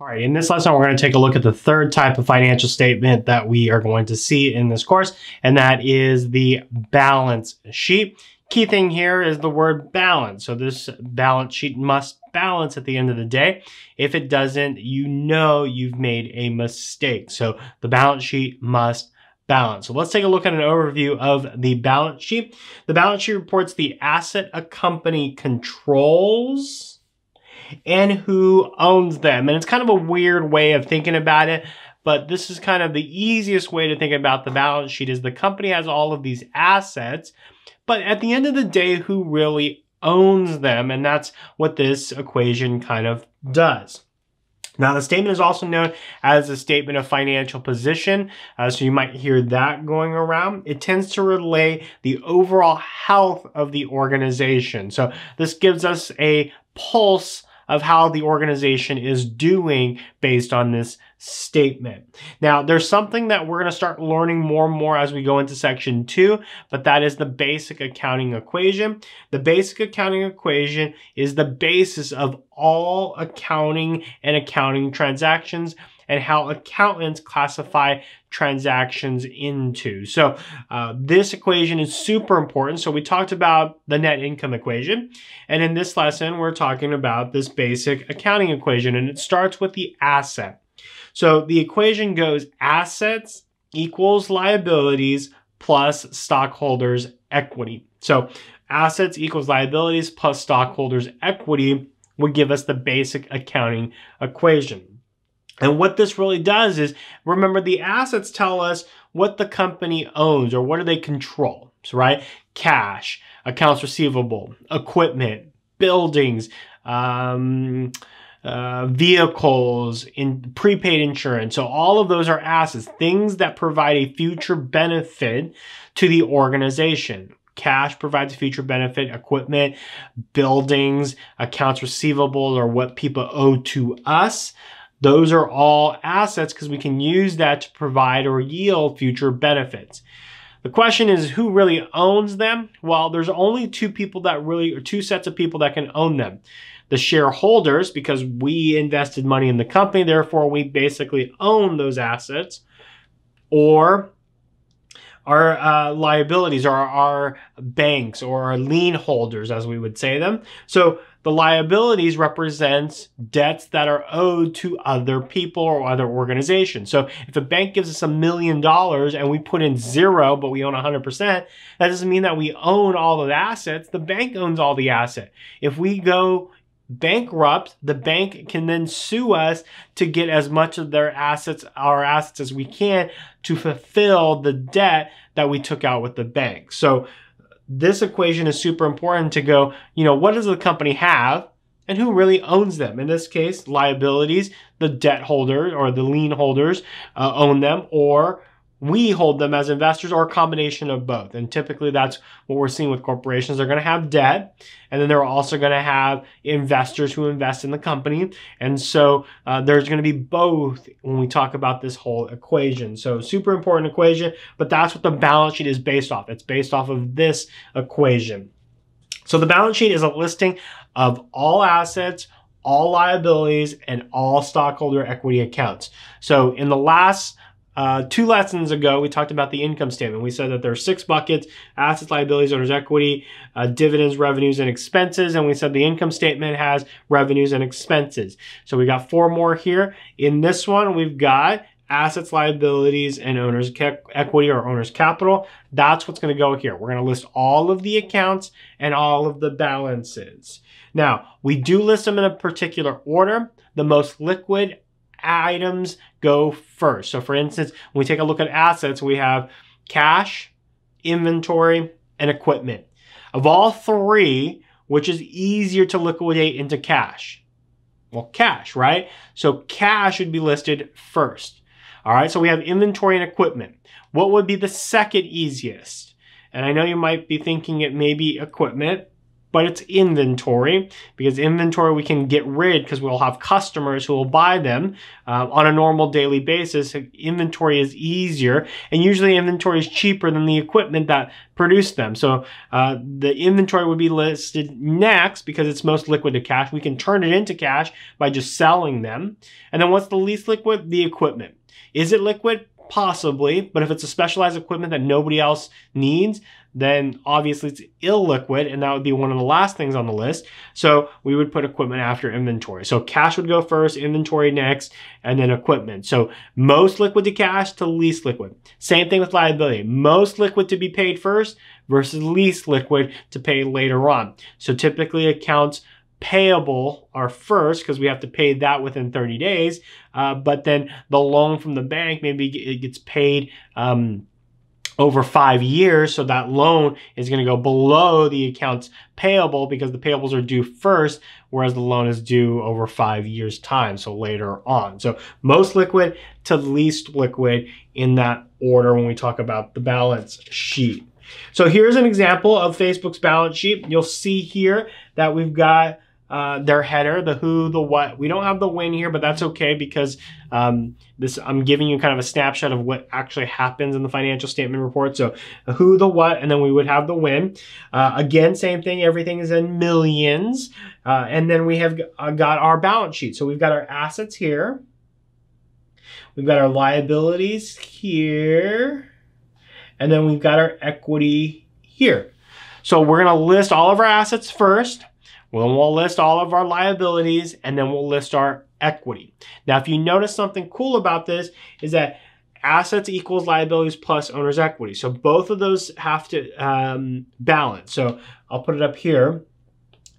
All right, in this lesson, we're going to take a look at the third type of financial statement that we are going to see in this course, and that is the balance sheet. Key thing here is the word balance. So this balance sheet must balance at the end of the day. If it doesn't, you know you've made a mistake. So the balance sheet must balance. So let's take a look at an overview of the balance sheet. The balance sheet reports the asset a company controls and who owns them. And it's kind of a weird way of thinking about it, but this is kind of the easiest way to think about the balance sheet is the company has all of these assets, but at the end of the day, who really owns them? And that's what this equation kind of does. Now, the statement is also known as a statement of financial position, uh, so you might hear that going around. It tends to relay the overall health of the organization. So this gives us a pulse of how the organization is doing based on this statement. Now, there's something that we're going to start learning more and more as we go into section two, but that is the basic accounting equation. The basic accounting equation is the basis of all accounting and accounting transactions and how accountants classify transactions into. So uh, this equation is super important. So we talked about the net income equation. And in this lesson, we're talking about this basic accounting equation and it starts with the asset. So the equation goes assets equals liabilities plus stockholders equity. So assets equals liabilities plus stockholders equity would give us the basic accounting equation. And what this really does is, remember the assets tell us what the company owns or what do they control, so, right? Cash, accounts receivable, equipment, buildings, um, uh, vehicles, in prepaid insurance. So all of those are assets, things that provide a future benefit to the organization. Cash provides future benefit, equipment, buildings, accounts receivable are what people owe to us. Those are all assets because we can use that to provide or yield future benefits. The question is who really owns them? Well, there's only two people that really, or two sets of people that can own them. The shareholders, because we invested money in the company, therefore we basically own those assets, or our uh, liabilities or our banks or our lien holders, as we would say them. So the liabilities represents debts that are owed to other people or other organizations. So if a bank gives us a million dollars and we put in zero, but we own 100%, that doesn't mean that we own all the assets. The bank owns all the asset. If we go bankrupt, the bank can then sue us to get as much of their assets, our assets as we can to fulfill the debt that we took out with the bank. So this equation is super important to go, you know, what does the company have and who really owns them? In this case, liabilities, the debt holder or the lien holders uh, own them, or we hold them as investors or a combination of both. And typically that's what we're seeing with corporations. They're going to have debt and then they're also going to have investors who invest in the company. And so uh, there's going to be both when we talk about this whole equation. So super important equation, but that's what the balance sheet is based off. It's based off of this equation. So the balance sheet is a listing of all assets, all liabilities, and all stockholder equity accounts. So in the last uh, two lessons ago, we talked about the income statement. We said that there are six buckets, assets, liabilities, owner's equity, uh, dividends, revenues, and expenses. And we said the income statement has revenues and expenses. So we got four more here. In this one, we've got assets, liabilities, and owner's equity or owner's capital. That's what's gonna go here. We're gonna list all of the accounts and all of the balances. Now, we do list them in a particular order. The most liquid items go first. So for instance, when we take a look at assets, we have cash, inventory, and equipment. Of all three, which is easier to liquidate into cash? Well, cash, right? So cash would be listed first. All right, so we have inventory and equipment. What would be the second easiest? And I know you might be thinking it may be equipment, but it's inventory because inventory we can get rid because we'll have customers who will buy them uh, on a normal daily basis. Inventory is easier and usually inventory is cheaper than the equipment that produced them. So uh, the inventory would be listed next because it's most liquid to cash. We can turn it into cash by just selling them. And then what's the least liquid? The equipment. Is it liquid? Possibly, but if it's a specialized equipment that nobody else needs, then obviously it's illiquid and that would be one of the last things on the list. So we would put equipment after inventory. So cash would go first, inventory next, and then equipment. So most liquid to cash to least liquid. Same thing with liability. Most liquid to be paid first versus least liquid to pay later on. So typically accounts payable are first because we have to pay that within 30 days. Uh, but then the loan from the bank maybe it gets paid um, over five years. So that loan is going to go below the accounts payable because the payables are due first, whereas the loan is due over five years time. So later on. So most liquid to least liquid in that order when we talk about the balance sheet. So here's an example of Facebook's balance sheet. You'll see here that we've got uh, their header, the who, the what. We don't have the when here, but that's okay because um, this I'm giving you kind of a snapshot of what actually happens in the financial statement report. So who, the what, and then we would have the when. Uh, again, same thing. Everything is in millions, uh, and then we have uh, got our balance sheet. So we've got our assets here. We've got our liabilities here, and then we've got our equity here. So we're going to list all of our assets first. Well, we'll list all of our liabilities and then we'll list our equity. Now, if you notice something cool about this is that assets equals liabilities plus owner's equity. So both of those have to um, balance. So I'll put it up here.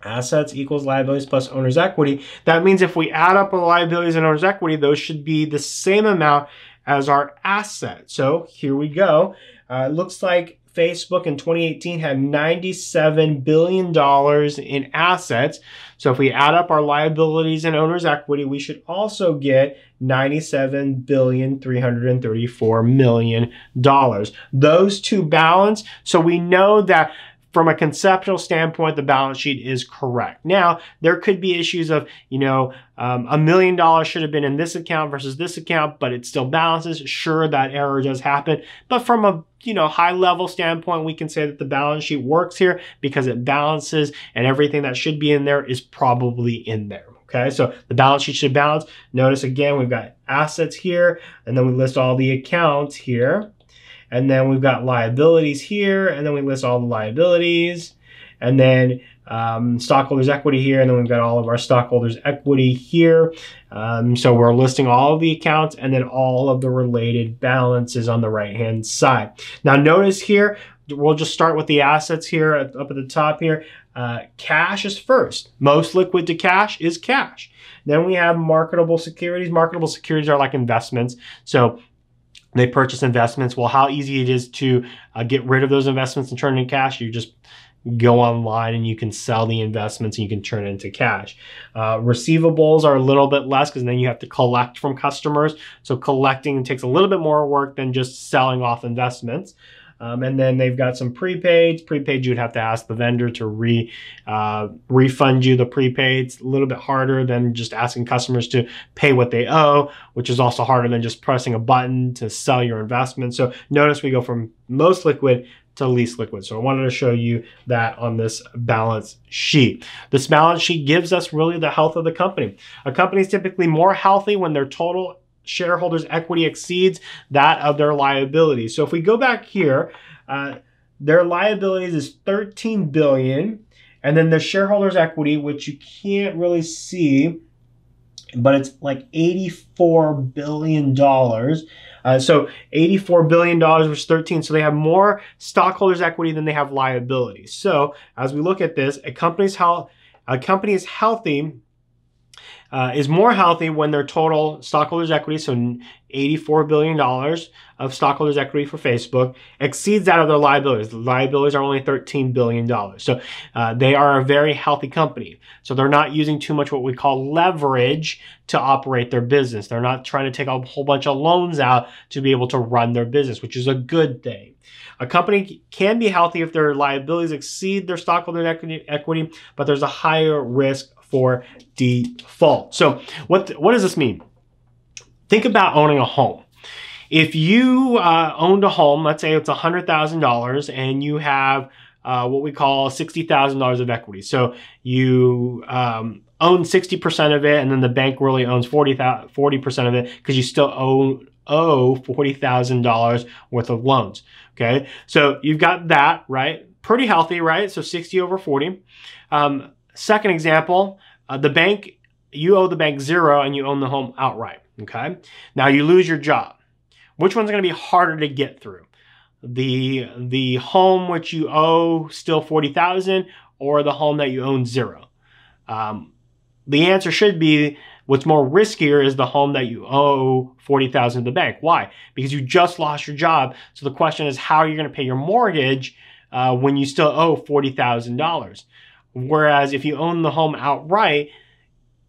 Assets equals liabilities plus owner's equity. That means if we add up our liabilities and owner's equity, those should be the same amount as our asset. So here we go. Uh, looks like Facebook in 2018 had $97 billion in assets. So if we add up our liabilities and owner's equity, we should also get 334 million million. Those two balance. So we know that from a conceptual standpoint, the balance sheet is correct. Now, there could be issues of, you know, um, a um, million dollars should have been in this account versus this account, but it still balances. Sure, that error does happen. But from a you know high level standpoint we can say that the balance sheet works here because it balances and everything that should be in there is probably in there okay so the balance sheet should balance notice again we've got assets here and then we list all the accounts here and then we've got liabilities here, and then we list all the liabilities. And then um, stockholders' equity here, and then we've got all of our stockholders' equity here. Um, so we're listing all of the accounts and then all of the related balances on the right-hand side. Now notice here, we'll just start with the assets here at, up at the top here. Uh, cash is first. Most liquid to cash is cash. Then we have marketable securities. Marketable securities are like investments. So they purchase investments. Well, how easy it is to uh, get rid of those investments and turn into cash. You just go online and you can sell the investments and you can turn it into cash. Uh, receivables are a little bit less because then you have to collect from customers. So collecting takes a little bit more work than just selling off investments. Um, and then they've got some prepaids. Prepaid, you'd have to ask the vendor to re uh, refund you the prepaids. A little bit harder than just asking customers to pay what they owe, which is also harder than just pressing a button to sell your investment. So notice we go from most liquid to least liquid. So I wanted to show you that on this balance sheet. This balance sheet gives us really the health of the company. A company is typically more healthy when their total shareholders' equity exceeds that of their liabilities. So if we go back here, uh, their liabilities is 13 billion, and then their shareholders' equity, which you can't really see, but it's like 84 billion dollars. Uh, so 84 billion dollars versus 13. So they have more stockholders' equity than they have liabilities. So as we look at this, a company's health, a company is healthy uh, is more healthy when their total stockholders' equity, so $84 billion of stockholders' equity for Facebook, exceeds that of their liabilities. The liabilities are only $13 billion. So uh, they are a very healthy company. So they're not using too much what we call leverage to operate their business. They're not trying to take a whole bunch of loans out to be able to run their business, which is a good thing. A company can be healthy if their liabilities exceed their stockholders' equity, but there's a higher risk for default. So what, what does this mean? Think about owning a home. If you uh, owned a home, let's say it's $100,000 and you have uh, what we call $60,000 of equity. So you um, own 60% of it and then the bank really owns 40, percent of it because you still owe, owe $40,000 worth of loans. Okay. So you've got that, right? Pretty healthy, right? So 60 over 40. Um, Second example, uh, the bank, you owe the bank zero and you own the home outright, okay? Now you lose your job. Which one's gonna be harder to get through? The, the home which you owe still 40,000 or the home that you own zero? Um, the answer should be what's more riskier is the home that you owe 40,000 to the bank. Why? Because you just lost your job. So the question is how are you going to pay your mortgage uh, when you still owe $40,000? Whereas if you own the home outright,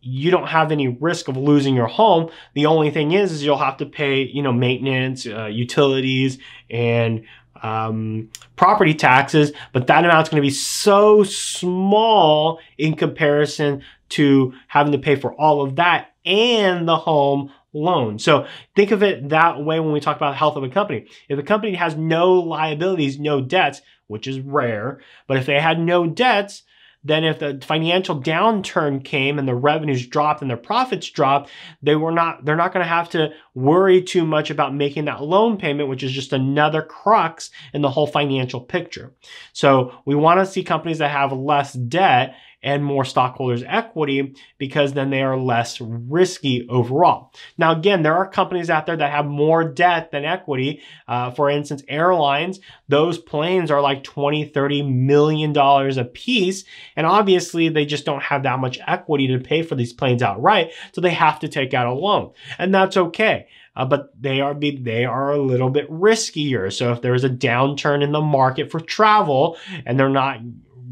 you don't have any risk of losing your home. The only thing is, is you'll have to pay, you know, maintenance, uh, utilities, and um, property taxes, but that amount's going to be so small in comparison to having to pay for all of that and the home loan. So think of it that way when we talk about the health of a company. If a company has no liabilities, no debts, which is rare, but if they had no debts, then if the financial downturn came and the revenues dropped and their profits dropped, they were not, they're not going to have to worry too much about making that loan payment, which is just another crux in the whole financial picture. So we want to see companies that have less debt and more stockholders' equity because then they are less risky overall. Now, again, there are companies out there that have more debt than equity. Uh, for instance, airlines, those planes are like 20, 30 million dollars a piece. And obviously, they just don't have that much equity to pay for these planes outright. So they have to take out a loan. And that's okay. Uh, but they are they are a little bit riskier. So if there is a downturn in the market for travel and they're not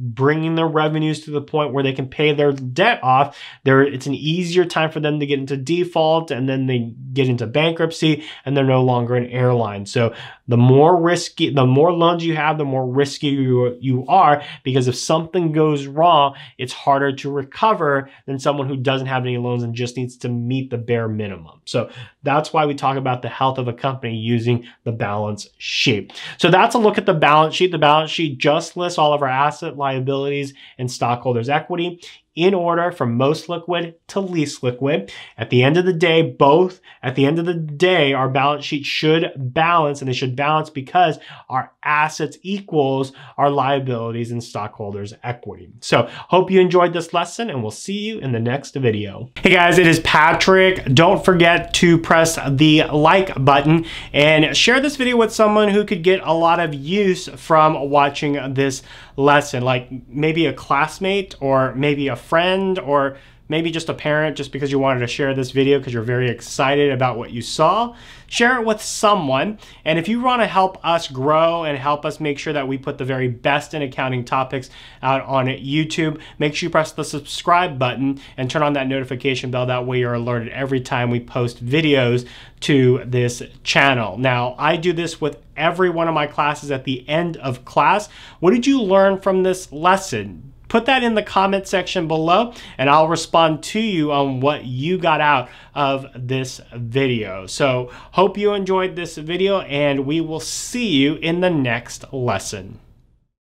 bringing their revenues to the point where they can pay their debt off, there it's an easier time for them to get into default and then they get into bankruptcy and they're no longer an airline. So the more risky, the more loans you have, the more risky you, you are because if something goes wrong, it's harder to recover than someone who doesn't have any loans and just needs to meet the bare minimum. So that's why we talk about the health of a company using the balance sheet. So that's a look at the balance sheet. The balance sheet just lists all of our asset liabilities and stockholders equity in order from most liquid to least liquid. At the end of the day, both at the end of the day, our balance sheet should balance and they should balance because our assets equals our liabilities and stockholders equity. So hope you enjoyed this lesson and we'll see you in the next video. Hey guys, it is Patrick. Don't forget to press the like button and share this video with someone who could get a lot of use from watching this lesson, like maybe a classmate or maybe a friend or maybe just a parent just because you wanted to share this video because you're very excited about what you saw, share it with someone. And if you want to help us grow and help us make sure that we put the very best in accounting topics out on YouTube, make sure you press the subscribe button and turn on that notification bell. That way you're alerted every time we post videos to this channel. Now, I do this with every one of my classes at the end of class. What did you learn from this lesson? put that in the comment section below and I'll respond to you on what you got out of this video. So hope you enjoyed this video and we will see you in the next lesson.